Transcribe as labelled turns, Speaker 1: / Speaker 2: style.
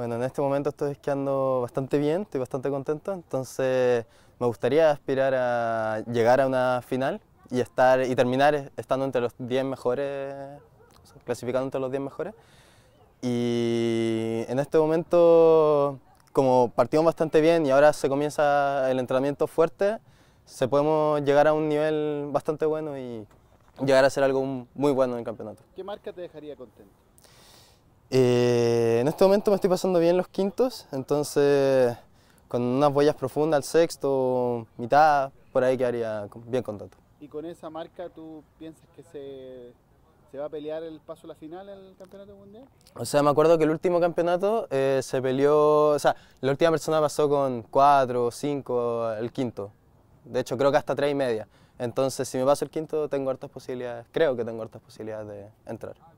Speaker 1: Bueno, en este momento estoy esquiando bastante bien, estoy bastante contento, entonces me gustaría aspirar a llegar a una final y, estar, y terminar estando entre los 10 mejores, clasificando entre los 10 mejores. Y en este momento, como partimos bastante bien y ahora se comienza el entrenamiento fuerte, se podemos llegar a un nivel bastante bueno y llegar a ser algo muy bueno en el campeonato.
Speaker 2: ¿Qué marca te dejaría contento?
Speaker 1: Eh, este momento me estoy pasando bien los quintos, entonces con unas huellas profundas al sexto, mitad, por ahí quedaría bien contento.
Speaker 3: ¿Y con esa marca tú piensas que se, se va a pelear el paso a la final el campeonato mundial?
Speaker 1: O sea, me acuerdo que el último campeonato eh, se peleó, o sea, la última persona pasó con o cinco el quinto. De hecho, creo que hasta tres y media. Entonces, si me paso el quinto, tengo hartas posibilidades, creo que tengo hartas posibilidades de entrar.